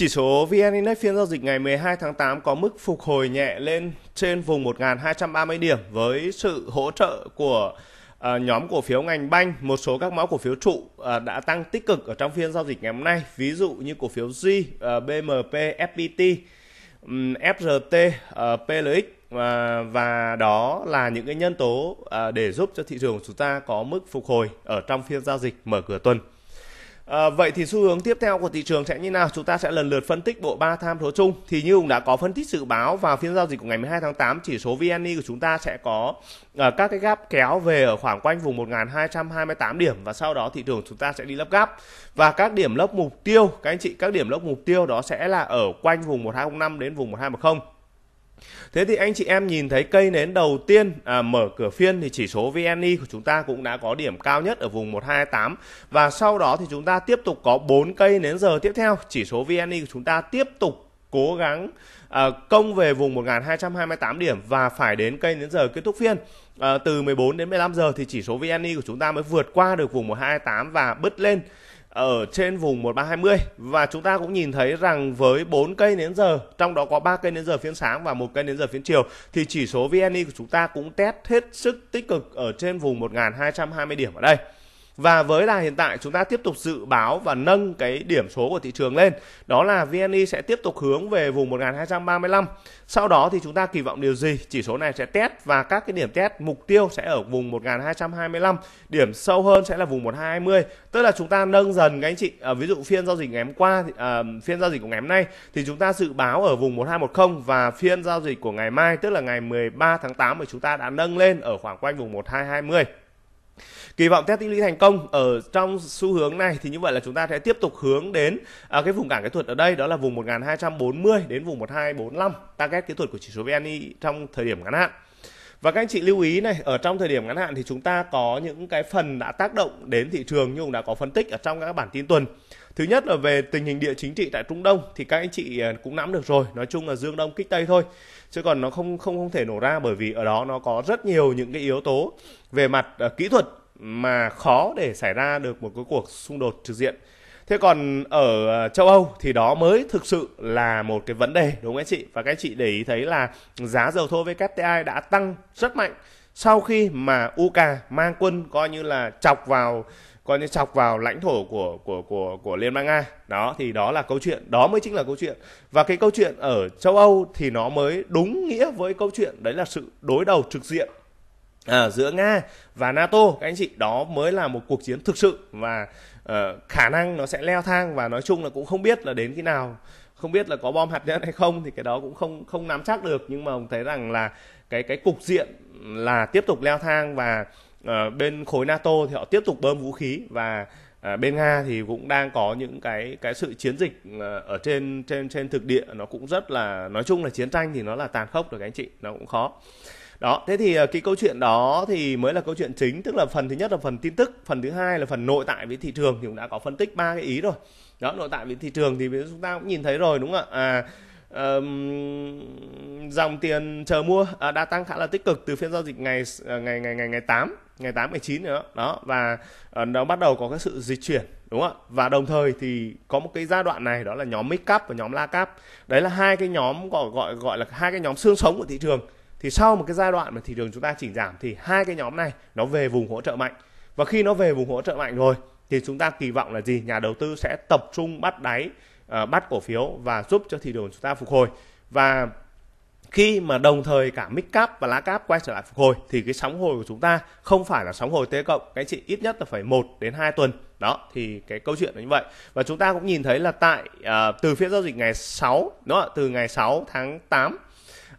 Chỉ số VN Index phiên giao dịch ngày 12 tháng 8 có mức phục hồi nhẹ lên trên vùng 1.230 điểm với sự hỗ trợ của À, nhóm cổ phiếu ngành banh, một số các mã cổ phiếu trụ à, đã tăng tích cực ở trong phiên giao dịch ngày hôm nay, ví dụ như cổ phiếu G, à, BMP, FPT, um, FRT, à, PLX à, và đó là những cái nhân tố à, để giúp cho thị trường của chúng ta có mức phục hồi ở trong phiên giao dịch mở cửa tuần. À, vậy thì xu hướng tiếp theo của thị trường sẽ như nào? Chúng ta sẽ lần lượt phân tích bộ ba tham số chung. Thì như cũng đã có phân tích dự báo vào phiên giao dịch của ngày 12 tháng 8, chỉ số VN của chúng ta sẽ có à, các cái gap kéo về ở khoảng quanh vùng 1228 điểm và sau đó thị trường chúng ta sẽ đi lấp gap. Và các điểm lốc mục tiêu, các anh chị các điểm lốc mục tiêu đó sẽ là ở quanh vùng 1205 đến vùng 1210. Thế thì anh chị em nhìn thấy cây nến đầu tiên à, mở cửa phiên thì chỉ số VNI của chúng ta cũng đã có điểm cao nhất ở vùng 128 và sau đó thì chúng ta tiếp tục có 4 cây nến giờ tiếp theo, chỉ số VNI của chúng ta tiếp tục cố gắng à, công về vùng 1228 điểm và phải đến cây nến giờ kết thúc phiên. À, từ 14 đến 15 giờ thì chỉ số VNI của chúng ta mới vượt qua được vùng 1228 và bứt lên ở trên vùng 1320 và chúng ta cũng nhìn thấy rằng với 4 cây nến giờ, trong đó có 3 cây nến giờ phiên sáng và một cây nến giờ phiên chiều thì chỉ số VNI của chúng ta cũng test hết sức tích cực ở trên vùng 1220 điểm ở đây. Và với là hiện tại chúng ta tiếp tục dự báo và nâng cái điểm số của thị trường lên. Đó là VNI sẽ tiếp tục hướng về vùng 1235. Sau đó thì chúng ta kỳ vọng điều gì? Chỉ số này sẽ test và các cái điểm test mục tiêu sẽ ở vùng 1225, điểm sâu hơn sẽ là vùng 1220. Tức là chúng ta nâng dần các anh chị. À, ví dụ phiên giao dịch ngày hôm qua à, phiên giao dịch của ngày hôm nay thì chúng ta dự báo ở vùng 1210 và phiên giao dịch của ngày mai tức là ngày 13 tháng 8 thì chúng ta đã nâng lên ở khoảng quanh vùng 1220. Kỳ vọng test tích lũy thành công ở trong xu hướng này thì như vậy là chúng ta sẽ tiếp tục hướng đến à, cái vùng cản kỹ thuật ở đây đó là vùng 1240 đến vùng 1245 target kỹ thuật của chỉ số VN trong thời điểm ngắn hạn. Và các anh chị lưu ý này, ở trong thời điểm ngắn hạn thì chúng ta có những cái phần đã tác động đến thị trường như cũng đã có phân tích ở trong các bản tin tuần. Thứ nhất là về tình hình địa chính trị tại Trung Đông thì các anh chị à, cũng nắm được rồi, nói chung là Dương Đông kích Tây thôi. Chứ còn nó không không không thể nổ ra bởi vì ở đó nó có rất nhiều những cái yếu tố về mặt à, kỹ thuật mà khó để xảy ra được một cái cuộc xung đột trực diện. Thế còn ở ờ, châu Âu thì đó mới thực sự là một cái vấn đề đúng không anh chị? Và các anh chị để ý thấy là giá dầu thô WTI đã tăng rất mạnh sau khi mà UK mang quân coi như là chọc vào coi như chọc vào lãnh thổ của của của của Liên bang Nga. Đó thì đó là câu chuyện, đó mới chính là câu chuyện. Và cái câu chuyện ở châu Âu thì nó mới đúng nghĩa với câu chuyện đấy là sự đối đầu trực diện à, giữa nga và nato các anh chị đó mới là một cuộc chiến thực sự và uh, khả năng nó sẽ leo thang và nói chung là cũng không biết là đến khi nào không biết là có bom hạt nhân hay không thì cái đó cũng không không nắm chắc được nhưng mà ông thấy rằng là cái cái cục diện là tiếp tục leo thang và uh, bên khối NATO thì họ tiếp tục bơm vũ khí và uh, bên Nga thì cũng đang có những cái cái sự chiến dịch uh, ở trên trên trên thực địa nó cũng rất là nói chung là chiến tranh thì nó là tàn khốc rồi các anh chị nó cũng khó đó thế thì ờ, cái câu chuyện đó thì mới là câu chuyện chính tức là phần thứ nhất là phần tin tức phần thứ hai là phần nội tại với thị trường thì cũng đã có phân tích ba cái ý rồi đó nội tại với thị trường thì chúng ta cũng nhìn thấy rồi đúng không ạ à, um, dòng tiền chờ mua à, đã tăng khá là tích cực từ phiên giao dịch ngày ờ, ngày ngày ngày ngày 8 ngày tám ngày chín nữa đó và uh, nó bắt đầu có cái sự dịch chuyển đúng không ạ và đồng thời thì có một cái giai đoạn này đó là nhóm make up và nhóm la cap đấy là hai cái nhóm gọi gọi gọi là hai cái nhóm xương sống của thị trường thì sau một cái giai đoạn mà thị trường chúng ta chỉnh giảm thì hai cái nhóm này nó về vùng hỗ trợ mạnh và khi nó về vùng hỗ trợ mạnh rồi thì chúng ta kỳ vọng là gì nhà đầu tư sẽ tập trung bắt đáy ờ, bắt cổ phiếu và giúp cho thị trường chúng ta phục hồi và khi mà đồng thời cả mid cap và lá cap quay trở lại phục hồi thì cái sóng hồi của chúng ta không phải là sóng hồi T cộng cái chị ít nhất là phải 1 đến 2 tuần đó thì cái câu chuyện là như vậy và chúng ta cũng nhìn thấy là tại uh, từ phiên giao dịch ngày 6 đó từ ngày 6 tháng 8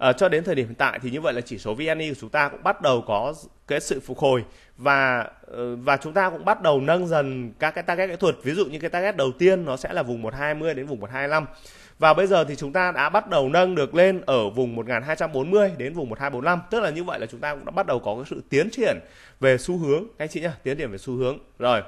à, cho đến thời điểm hiện tại thì như vậy là chỉ số VNI của chúng ta cũng bắt đầu có cái sự phục hồi và ờ, và chúng ta cũng bắt đầu nâng dần các cái target kỹ thuật ví dụ như cái target đầu tiên nó sẽ là vùng 120 đến vùng 125 và bây giờ thì chúng ta đã bắt đầu nâng được lên ở vùng 1240 đến vùng 1245 tức là như vậy là chúng ta cũng đã bắt đầu có cái sự tiến triển về xu hướng các anh chị nhá tiến triển về xu hướng rồi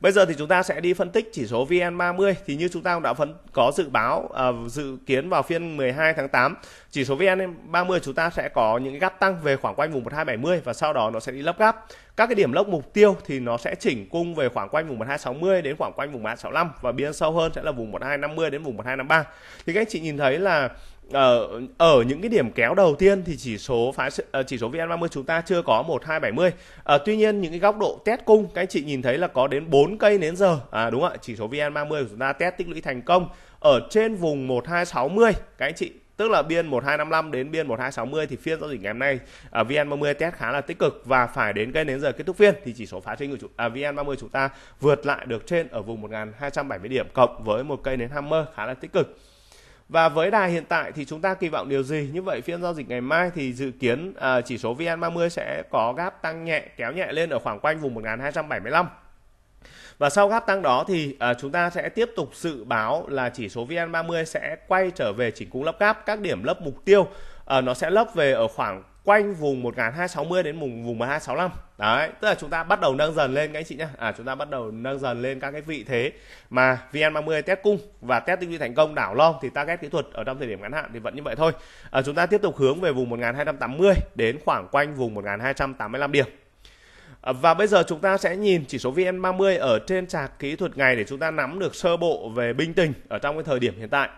Bây giờ thì chúng ta sẽ đi phân tích chỉ số VN30 thì như chúng ta cũng đã phân có dự báo uh, dự kiến vào phiên 12 tháng 8, chỉ số VN30 chúng ta sẽ có những gap tăng về khoảng quanh vùng 1270 và sau đó nó sẽ đi lấp gap. Các cái điểm lốc mục tiêu thì nó sẽ chỉnh cung về khoảng quanh vùng 1260 đến khoảng quanh vùng 1265 và biên sâu hơn sẽ là vùng 1250 đến vùng 1253. Thì các anh chị nhìn thấy là ở ờ, ở những cái điểm kéo đầu tiên thì chỉ số phá ờ, chỉ số VN30 chúng ta chưa có 1270. À, ờ, tuy nhiên những cái góc độ test cung các anh chị nhìn thấy là có đến 4 cây đến giờ. À đúng ạ, chỉ số VN30 của chúng ta test tích lũy thành công ở trên vùng 1260 các anh chị tức là biên 1255 đến biên 1260 thì phiên giao dịch ngày hôm nay ở à, VN30 test khá là tích cực và phải đến cây đến giờ kết thúc phiên thì chỉ số phá sinh của chủ, à, VN30 chúng ta vượt lại được trên ở vùng 1270 điểm cộng với một cây đến hammer khá là tích cực. Và với đà hiện tại thì chúng ta kỳ vọng điều gì? Như vậy phiên giao dịch ngày mai thì dự kiến uh, chỉ số VN30 sẽ có gáp tăng nhẹ kéo nhẹ lên ở khoảng quanh vùng 1275. Và sau gáp tăng đó thì uh, chúng ta sẽ tiếp tục dự báo là chỉ số VN30 sẽ quay trở về chỉnh cung lấp gáp các điểm lấp mục tiêu. Uh, nó sẽ lấp về ở khoảng quanh vùng 1260 đến vùng vùng 1265 đấy tức là chúng ta bắt đầu nâng dần lên các anh chị nhé à chúng ta bắt đầu nâng dần lên các cái vị thế mà VN30 test cung và test tinh vi thành công đảo long thì target kỹ thuật ở trong thời điểm ngắn hạn thì vẫn như vậy thôi à, chúng ta tiếp tục hướng về vùng 1280 đến khoảng quanh vùng 1285 điểm à, và bây giờ chúng ta sẽ nhìn chỉ số VN30 ở trên trạc kỹ thuật ngày để chúng ta nắm được sơ bộ về binh tình ở trong cái thời điểm hiện tại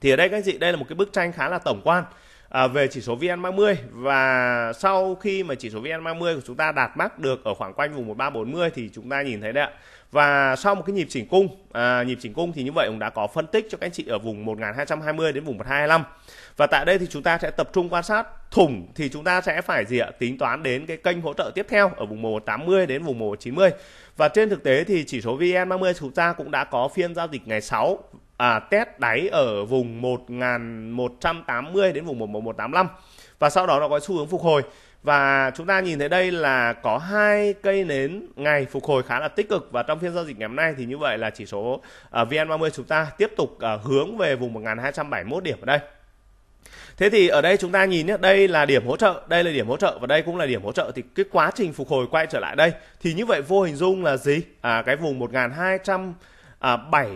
thì ở đây các anh chị đây là một cái bức tranh khá là tổng quan à, về chỉ số VN30 và sau khi mà chỉ số VN30 của chúng ta đạt mắc được ở khoảng quanh vùng 1340 thì chúng ta nhìn thấy đấy ạ. Và sau một cái nhịp chỉnh cung, à, nhịp chỉnh cung thì như vậy cũng đã có phân tích cho các anh chị ở vùng 1220 đến vùng 1225. Và tại đây thì chúng ta sẽ tập trung quan sát thủng thì chúng ta sẽ phải gì ạ? Tính toán đến cái kênh hỗ trợ tiếp theo ở vùng 1180 đến vùng 1190. Và trên thực tế thì chỉ số VN30 chúng ta cũng đã có phiên giao dịch ngày 6 à, test đáy ở vùng 1180 đến vùng 1185 và sau đó nó có xu hướng phục hồi và chúng ta nhìn thấy đây là có hai cây nến ngày phục hồi khá là tích cực và trong phiên giao dịch ngày hôm nay thì như vậy là chỉ số uh, à, VN30 chúng ta tiếp tục à, hướng về vùng 1271 điểm ở đây. Thế thì ở đây chúng ta nhìn nhé, đây là điểm hỗ trợ, đây là điểm hỗ trợ và đây cũng là điểm hỗ trợ thì cái quá trình phục hồi quay trở lại đây thì như vậy vô hình dung là gì? À cái vùng 1200 à, 7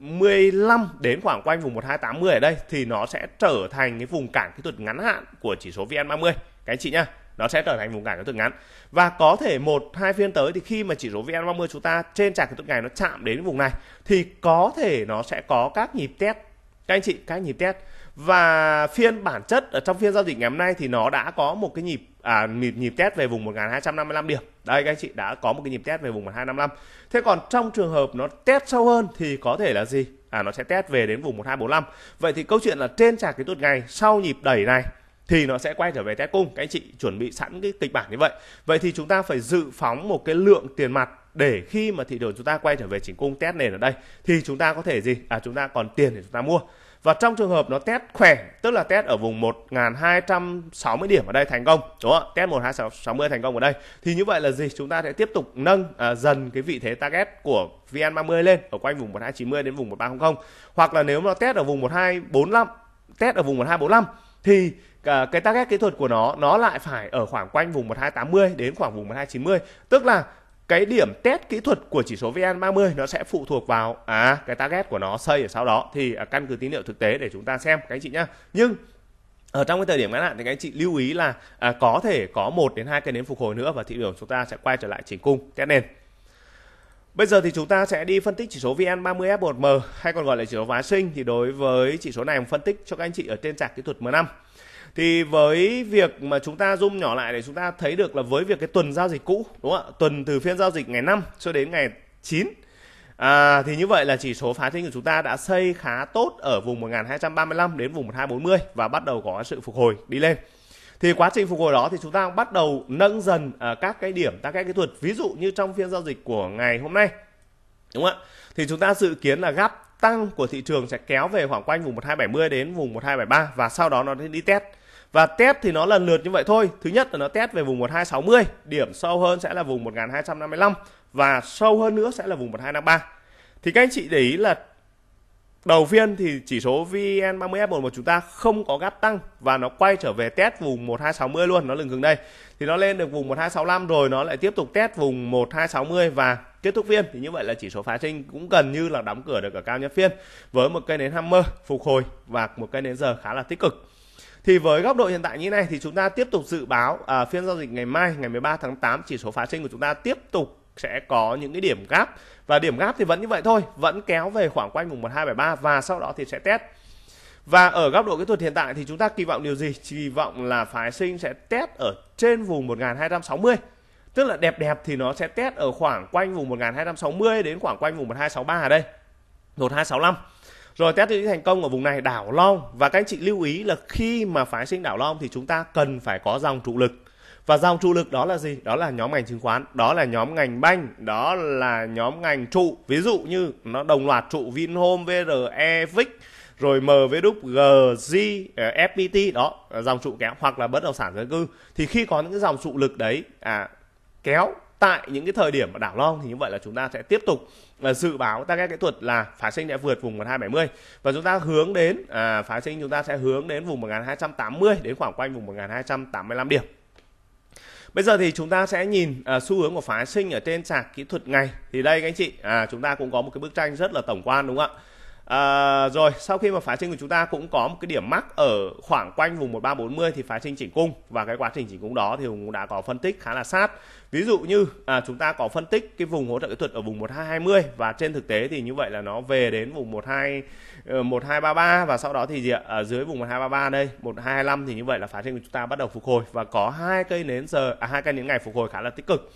15 đến khoảng quanh vùng 1280 ở đây thì nó sẽ trở thành cái vùng cản kỹ thuật ngắn hạn của chỉ số VN30 các anh chị nhá nó sẽ trở thành vùng cản kỹ thuật ngắn và có thể một hai phiên tới thì khi mà chỉ số VN30 chúng ta trên chart kỹ thuật ngày nó chạm đến vùng này thì có thể nó sẽ có các nhịp test các anh chị các nhịp test và phiên bản chất ở trong phiên giao dịch ngày hôm nay thì nó đã có một cái nhịp à, nhịp nhịp test về vùng 1255 điểm. Đây các anh chị đã có một cái nhịp test về vùng 1255. Thế còn trong trường hợp nó test sâu hơn thì có thể là gì? À nó sẽ test về đến vùng 1245. Vậy thì câu chuyện là trên sạc cái tuần ngày sau nhịp đẩy này thì nó sẽ quay trở về test cung. Các anh chị chuẩn bị sẵn cái kịch bản như vậy. Vậy thì chúng ta phải dự phóng một cái lượng tiền mặt để khi mà thị trường chúng ta quay trở về chỉnh cung test nền ở đây thì chúng ta có thể gì? À chúng ta còn tiền để chúng ta mua và trong trường hợp nó test khỏe tức là test ở vùng 1260 điểm ở đây thành công đúng không test 1260 thành công ở đây thì như vậy là gì chúng ta sẽ tiếp tục nâng à, dần cái vị thế target của VN30 lên ở quanh vùng 1290 đến vùng 1300 hoặc là nếu nó test ở vùng 1245 test ở vùng 1245 thì à, cái target kỹ thuật của nó nó lại phải ở khoảng quanh vùng 1280 đến khoảng vùng 1290 tức là cái điểm test kỹ thuật của chỉ số VN30 nó sẽ phụ thuộc vào à cái target của nó xây ở sau đó thì à, căn cứ tín hiệu thực tế để chúng ta xem các anh chị nhá. Nhưng ở trong cái thời điểm ngắn hạn thì các anh chị lưu ý là à, có thể có một đến hai cây nến phục hồi nữa và thị trường chúng ta sẽ quay trở lại chỉnh cung test nền. Bây giờ thì chúng ta sẽ đi phân tích chỉ số VN30F1M hay còn gọi là chỉ số phá sinh thì đối với chỉ số này mình phân tích cho các anh chị ở trên chart kỹ thuật M5 thì với việc mà chúng ta zoom nhỏ lại để chúng ta thấy được là với việc cái tuần giao dịch cũ đúng không ạ tuần từ phiên giao dịch ngày 5 cho đến ngày 9 À, thì như vậy là chỉ số phá chính của chúng ta đã xây khá tốt ở vùng 1235 đến vùng 1240 và bắt đầu có sự phục hồi đi lên. Thì quá trình phục hồi đó thì chúng ta bắt đầu nâng dần à, các cái điểm, các cái kỹ thuật. Ví dụ như trong phiên giao dịch của ngày hôm nay, đúng không ạ? Thì chúng ta dự kiến là gap tăng của thị trường sẽ kéo về khoảng quanh vùng 1270 đến vùng 1273 và sau đó nó sẽ đi test. Và test thì nó lần lượt như vậy thôi. Thứ nhất là nó test về vùng 1260, điểm sâu hơn sẽ là vùng 1255 và sâu hơn nữa sẽ là vùng 1253. Thì các anh chị để ý là đầu phiên thì chỉ số VN30F11 chúng ta không có gáp tăng và nó quay trở về test vùng 1260 luôn, nó lừng cứng đây. Thì nó lên được vùng 1265 rồi nó lại tiếp tục test vùng 1260 và kết thúc phiên thì như vậy là chỉ số phá sinh cũng gần như là đóng cửa được ở cao nhất phiên với một cây nến hammer phục hồi và một cây nến giờ khá là tích cực. Thì với góc độ hiện tại như này thì chúng ta tiếp tục dự báo à, phiên giao dịch ngày mai ngày 13 tháng 8 chỉ số phá sinh của chúng ta tiếp tục sẽ có những cái điểm gáp và điểm gáp thì vẫn như vậy thôi, vẫn kéo về khoảng quanh vùng 1273 và sau đó thì sẽ test. Và ở góc độ kỹ thuật hiện tại thì chúng ta kỳ vọng điều gì? Kỳ vọng là phái sinh sẽ test ở trên vùng 1260. Tức là đẹp đẹp thì nó sẽ test ở khoảng quanh vùng 1260 đến khoảng quanh vùng 1263 ở đây. 1265 rồi test lý thành công ở vùng này đảo long và các anh chị lưu ý là khi mà phái sinh đảo long thì chúng ta cần phải có dòng trụ lực. Và dòng trụ lực đó là gì? Đó là nhóm ngành chứng khoán, đó là nhóm ngành banh, đó là nhóm ngành trụ. Ví dụ như nó đồng loạt trụ Vinhome, VRE, VIX, rồi MVDUG, GG, ờ, FPT đó, dòng trụ kéo hoặc là bất động sản dân cư. Thì khi có những cái dòng trụ lực đấy à kéo tại những cái thời điểm ở đảo long thì như vậy là chúng ta sẽ tiếp tục là dự báo ta kỹ thuật là phá sinh sẽ vượt vùng 1270 và chúng ta hướng đến à, phá sinh chúng ta sẽ hướng đến vùng 1280 đến khoảng quanh vùng 1285 điểm Bây giờ thì chúng ta sẽ nhìn à, xu hướng của phá sinh ở trên sạc kỹ thuật ngày. Thì đây các anh chị, à, chúng ta cũng có một cái bức tranh rất là tổng quan đúng không ạ? À, rồi sau khi mà phá sinh của chúng ta cũng có một cái điểm mắc ở khoảng quanh vùng 1340 thì phá sinh chỉnh cung và cái quá trình chỉnh cung đó thì Hùng cũng đã có phân tích khá là sát. Ví dụ như à, chúng ta có phân tích cái vùng hỗ trợ kỹ thuật ở vùng 1220 và trên thực tế thì như vậy là nó về đến vùng 12 1233 ờ, và sau đó thì gì ạ? À, dưới vùng 1233 đây, 1225 thì như vậy là phá sinh của chúng ta bắt đầu phục hồi và có hai cây nến giờ à hai cây nến ngày phục hồi khá là tích cực.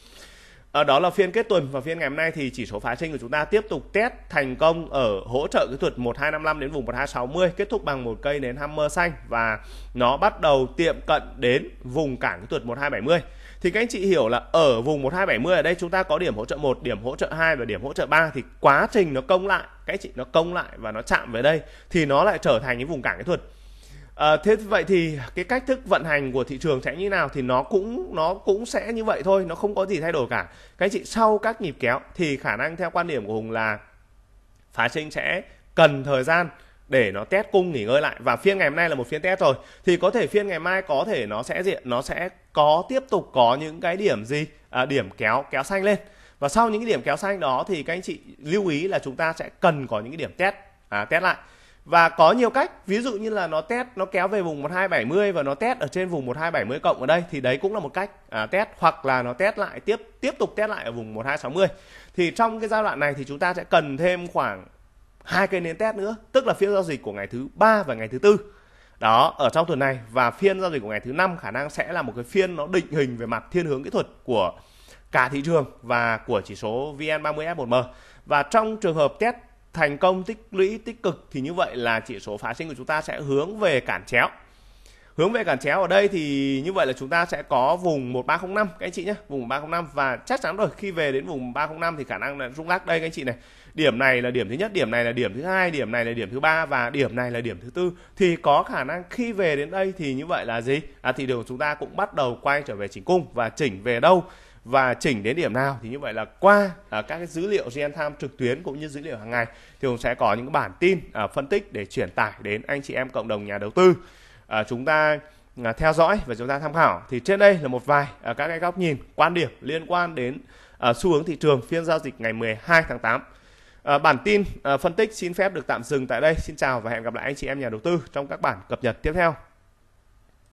À, đó là phiên kết tuần và phiên ngày hôm nay thì chỉ số phái sinh của chúng ta tiếp tục test thành công ở hỗ trợ kỹ thuật 1255 đến vùng 1260 kết thúc bằng một cây nến hammer xanh và nó bắt đầu tiệm cận đến vùng cản kỹ thuật 1270 thì các anh chị hiểu là ở vùng 1270 ở đây chúng ta có điểm hỗ trợ 1, điểm hỗ trợ 2 và điểm hỗ trợ 3 thì quá trình nó công lại, các anh chị nó công lại và nó chạm về đây thì nó lại trở thành cái vùng cản kỹ thuật À, thế vậy thì cái cách thức vận hành của thị trường sẽ như nào thì nó cũng nó cũng sẽ như vậy thôi nó không có gì thay đổi cả các anh chị sau các nhịp kéo thì khả năng theo quan điểm của hùng là phá sinh sẽ cần thời gian để nó test cung nghỉ ngơi lại và phiên ngày hôm nay là một phiên test rồi thì có thể phiên ngày mai có thể nó sẽ diện nó sẽ có tiếp tục có những cái điểm gì à, điểm kéo kéo xanh lên và sau những cái điểm kéo xanh đó thì các anh chị lưu ý là chúng ta sẽ cần có những cái điểm test à, test lại và có nhiều cách ví dụ như là nó test nó kéo về vùng 1270 và nó test ở trên vùng 1270 cộng ở đây thì đấy cũng là một cách à, test hoặc là nó test lại tiếp tiếp tục test lại ở vùng 1260 thì trong cái giai đoạn này thì chúng ta sẽ cần thêm khoảng hai cây nến test nữa tức là phiên giao dịch của ngày thứ ba và ngày thứ tư đó ở trong tuần này và phiên giao dịch của ngày thứ năm khả năng sẽ là một cái phiên nó định hình về mặt thiên hướng kỹ thuật của cả thị trường và của chỉ số VN30F1M và trong trường hợp test thành công tích lũy tích cực thì như vậy là chỉ số phá sinh của chúng ta sẽ hướng về cản chéo hướng về cản chéo ở đây thì như vậy là chúng ta sẽ có vùng 1305 các anh chị nhé vùng 305 và chắc chắn rồi khi về đến vùng 305 thì khả năng là rung lắc đây các anh chị này điểm này là điểm thứ nhất điểm này là điểm thứ hai điểm này là điểm thứ ba và điểm này là điểm thứ tư thì có khả năng khi về đến đây thì như vậy là gì à, thị trường chúng ta cũng bắt đầu quay trở về chỉnh cung và chỉnh về đâu và chỉnh đến điểm nào thì như vậy là qua à, các cái dữ liệu real-time trực tuyến cũng như dữ liệu hàng ngày thì cũng sẽ có những bản tin à, phân tích để truyền tải đến anh chị em cộng đồng nhà đầu tư à, chúng ta à, theo dõi và chúng ta tham khảo thì trên đây là một vài à, các cái góc nhìn quan điểm liên quan đến à, xu hướng thị trường phiên giao dịch ngày 12 tháng 8 à, bản tin à, phân tích xin phép được tạm dừng tại đây xin chào và hẹn gặp lại anh chị em nhà đầu tư trong các bản cập nhật tiếp theo